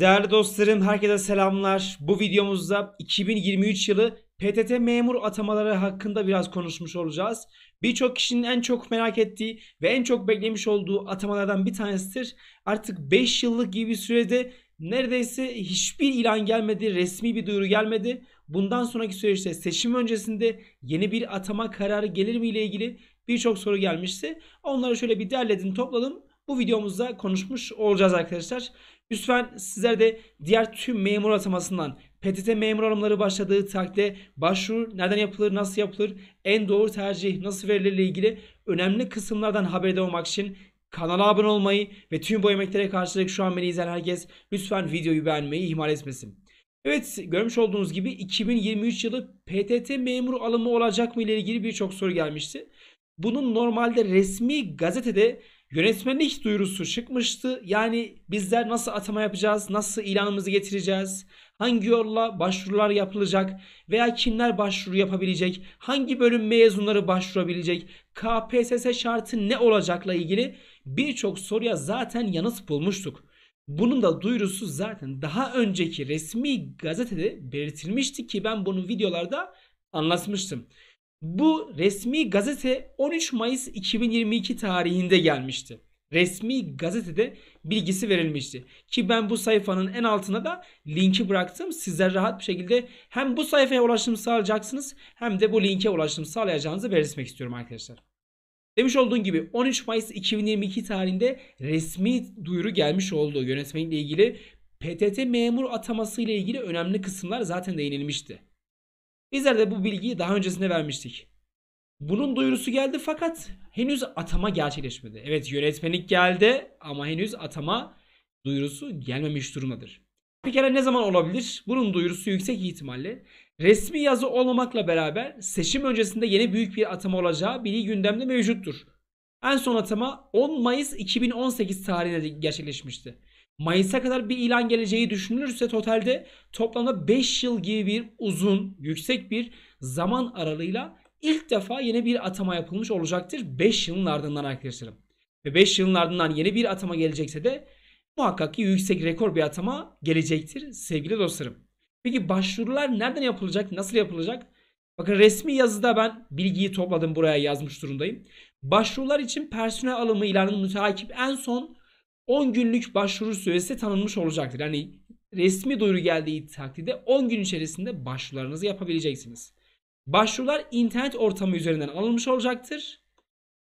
Değerli dostlarım herkese selamlar. Bu videomuzda 2023 yılı PTT memur atamaları hakkında biraz konuşmuş olacağız. Birçok kişinin en çok merak ettiği ve en çok beklemiş olduğu atamalardan bir tanesidir. Artık 5 yıllık gibi bir sürede neredeyse hiçbir ilan gelmedi, resmi bir duyuru gelmedi. Bundan sonraki süreçte seçim öncesinde yeni bir atama kararı gelir mi ile ilgili birçok soru gelmişti. Onları şöyle bir derledim, topladım. Bu videomuzda konuşmuş olacağız arkadaşlar. Lütfen sizler de diğer tüm memur atamasından PTT memur alımları başladığı takdirde başvuru nereden yapılır, nasıl yapılır, en doğru tercih nasıl verilir ile ilgili önemli kısımlardan haberdar olmak için kanala abone olmayı ve tüm bu emeklere karşılık şu an beni izleyen herkes lütfen videoyu beğenmeyi ihmal etmesin. Evet görmüş olduğunuz gibi 2023 yılı PTT memur alımı olacak mı ile ilgili birçok soru gelmişti. Bunun normalde resmi gazetede Yönetmenlik duyurusu çıkmıştı. Yani bizler nasıl atama yapacağız, nasıl ilanımızı getireceğiz, hangi yolla başvurular yapılacak veya kimler başvuru yapabilecek, hangi bölüm mezunları başvurabilecek, KPSS şartı ne olacakla ilgili birçok soruya zaten yanıt bulmuştuk. Bunun da duyurusu zaten daha önceki resmi gazetede belirtilmişti ki ben bunu videolarda anlatmıştım. Bu resmi gazete 13 Mayıs 2022 tarihinde gelmişti. Resmi gazetede bilgisi verilmişti. Ki ben bu sayfanın en altına da linki bıraktım. Sizler rahat bir şekilde hem bu sayfaya ulaşım sağlayacaksınız hem de bu linke ulaşım sağlayacağınızı belirtmek istiyorum arkadaşlar. Demiş olduğun gibi 13 Mayıs 2022 tarihinde resmi duyuru gelmiş olduğu Yönetmenlikle ilgili PTT memur ataması ile ilgili önemli kısımlar zaten değinilmişti. Bizler de bu bilgiyi daha öncesinde vermiştik. Bunun duyurusu geldi fakat henüz atama gerçekleşmedi. Evet yönetmenlik geldi ama henüz atama duyurusu gelmemiş durumdadır. Bir kere ne zaman olabilir? Bunun duyurusu yüksek ihtimalle resmi yazı olmamakla beraber seçim öncesinde yeni büyük bir atama olacağı bilgi gündemde mevcuttur. En son atama 10 Mayıs 2018 tarihinde gerçekleşmişti. Mayıs'a kadar bir ilan geleceği düşünülürse totalde toplamda 5 yıl gibi bir uzun, yüksek bir zaman aralığıyla ilk defa yeni bir atama yapılmış olacaktır 5 yılın ardından arkadaşlarım. Ve 5 yılın ardından yeni bir atama gelecekse de muhakkak ki yüksek rekor bir atama gelecektir sevgili dostlarım. Peki başvurular nereden yapılacak, nasıl yapılacak? Bakın resmi yazıda ben bilgiyi topladım buraya yazmış durumdayım. Başvurular için personel alımı ilanını müteakip en son 10 günlük başvuru süresi tanınmış olacaktır. Yani resmi duyuru geldiği takdirde 10 gün içerisinde başvurularınızı yapabileceksiniz. Başvurular internet ortamı üzerinden alınmış olacaktır.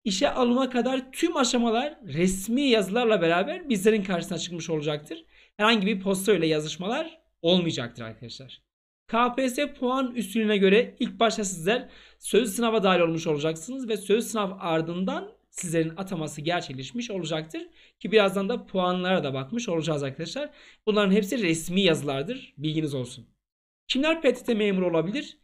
İşe alıma kadar tüm aşamalar resmi yazılarla beraber bizlerin karşısına çıkmış olacaktır. Herhangi bir posta ile yazışmalar olmayacaktır arkadaşlar. KPSS puan üstünlüğüne göre ilk başta sizler sözlü sınava dahil olmuş olacaksınız ve sözlü sınav ardından sizlerin ataması gerçekleşmiş olacaktır. Ki birazdan da puanlara da bakmış olacağız arkadaşlar. Bunların hepsi resmi yazılardır. Bilginiz olsun. Kimler PTT memuru olabilir?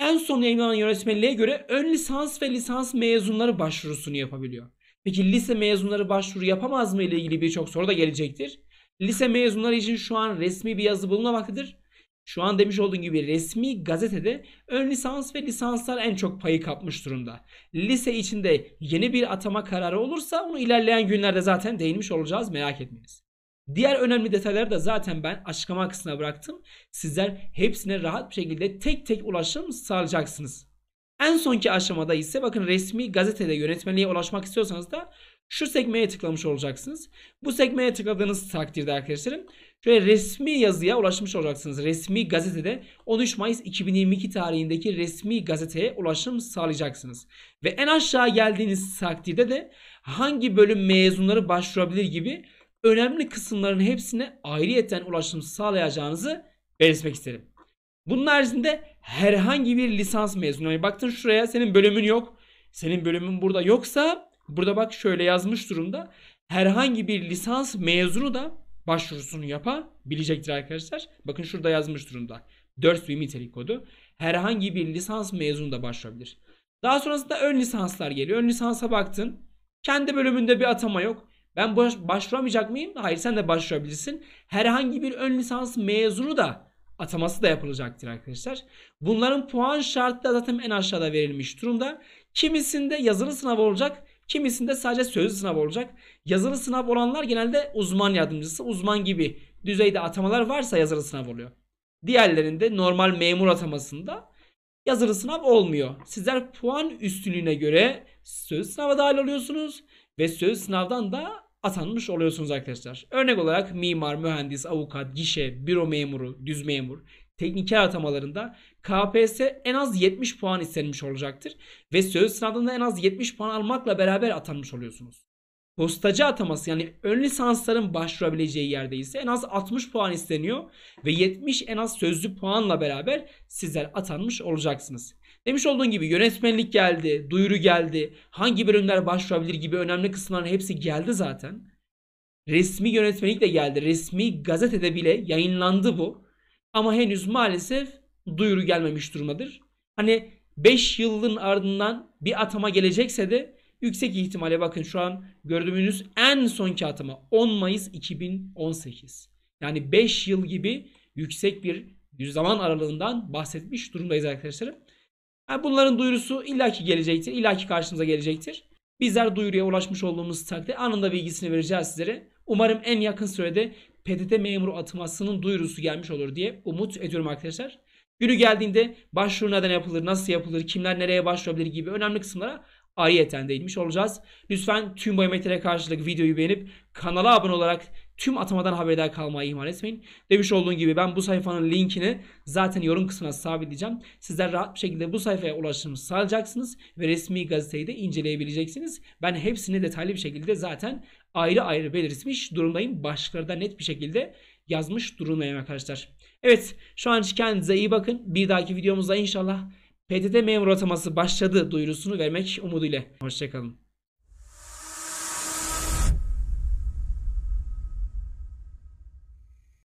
En son yayınlanan yönetmeliğe göre ön lisans ve lisans mezunları başvurusunu yapabiliyor. Peki lise mezunları başvuru yapamaz mı ile ilgili birçok soru da gelecektir. Lise mezunları için şu an resmi bir yazı bulunmaktadır. Şu an demiş olduğum gibi resmi gazetede ön lisans ve lisanslar en çok payı kapmış durumda. Lise içinde yeni bir atama kararı olursa onu ilerleyen günlerde zaten değinmiş olacağız merak etmeyiniz. Diğer önemli detayları da zaten ben açıklama kısmına bıraktım. Sizler hepsine rahat bir şekilde tek tek ulaşım sağlayacaksınız. En sonki aşamada ise bakın resmi gazetede yönetmenliğe ulaşmak istiyorsanız da şu sekmeye tıklamış olacaksınız. Bu sekmeye tıkladığınız takdirde arkadaşlarım şöyle resmi yazıya ulaşmış olacaksınız. Resmi gazetede 13 Mayıs 2022 tarihindeki resmi gazeteye ulaşım sağlayacaksınız. Ve en aşağı geldiğiniz takdirde de hangi bölüm mezunları başvurabilir gibi önemli kısımların hepsine ayrıyeten ulaşım sağlayacağınızı belirtmek isterim. Bunun haricinde herhangi bir lisans mezunu. Yani baktın şuraya senin bölümün yok. Senin bölümün burada yoksa Burada bak şöyle yazmış durumda. Herhangi bir lisans mezunu da başvurusunu yapabilecektir arkadaşlar. Bakın şurada yazmış durumda. 4 bir nitelik kodu. Herhangi bir lisans mezunu da başvurabilir. Daha sonrasında ön lisanslar geliyor. Ön lisansa baktın. Kendi bölümünde bir atama yok. Ben baş, başvuramayacak mıyım? Hayır sen de başvurabilirsin. Herhangi bir ön lisans mezunu da ataması da yapılacaktır arkadaşlar. Bunların puan şartı da zaten en aşağıda verilmiş durumda. Kimisinde yazılı sınav olacak, Kimisinde sadece sözlü sınav olacak. Yazılı sınav olanlar genelde uzman yardımcısı, uzman gibi düzeyde atamalar varsa yazılı sınav oluyor. Diğerlerinde normal memur atamasında yazılı sınav olmuyor. Sizler puan üstünlüğüne göre sözlü sınava dahil oluyorsunuz ve sözlü sınavdan da atanmış oluyorsunuz arkadaşlar. Örnek olarak mimar, mühendis, avukat, gişe, büro memuru, düz memur, tekniker atamalarında KPSS en az 70 puan istenmiş olacaktır. Ve söz sınavında en az 70 puan almakla beraber atanmış oluyorsunuz. Postacı ataması yani ön lisansların başvurabileceği yerde ise en az 60 puan isteniyor ve 70 en az sözlü puanla beraber sizler atanmış olacaksınız. Demiş olduğun gibi yönetmenlik geldi, duyuru geldi, hangi bölümler başvurabilir gibi önemli kısımların hepsi geldi zaten. Resmi yönetmenlik de geldi. Resmi gazetede bile yayınlandı bu. Ama henüz maalesef duyuru gelmemiş durumdadır. Hani 5 yılın ardından bir atama gelecekse de yüksek ihtimalle bakın şu an gördüğünüz en sonki atama 10 Mayıs 2018. Yani 5 yıl gibi yüksek bir zaman aralığından bahsetmiş durumdayız arkadaşlarım. Yani bunların duyurusu illaki gelecektir. illaki karşımıza gelecektir. Bizler duyuruya ulaşmış olduğumuz takdirde anında bilgisini vereceğiz sizlere. Umarım en yakın sürede PTT memuru atamasının duyurusu gelmiş olur diye umut ediyorum arkadaşlar. Günü geldiğinde başvuru neden yapılır, nasıl yapılır, kimler nereye başvurabilir gibi önemli kısımlara ayrıyeten değinmiş olacağız. Lütfen tüm bayometrelere karşılık videoyu beğenip kanala abone olarak Tüm atamadan haberdar kalmayı ihmal etmeyin. Demiş olduğum gibi ben bu sayfanın linkini zaten yorum kısmına sabitleyeceğim. Sizler rahat bir şekilde bu sayfaya ulaşımı sağlayacaksınız ve resmi gazeteyi de inceleyebileceksiniz. Ben hepsini detaylı bir şekilde zaten ayrı ayrı belirtmiş durumdayım. Başlıkları da net bir şekilde yazmış durumdayım arkadaşlar. Evet şu an kendinize iyi bakın. Bir dahaki videomuzda inşallah PTT memur ataması başladı duyurusunu vermek umuduyla. Hoşçakalın.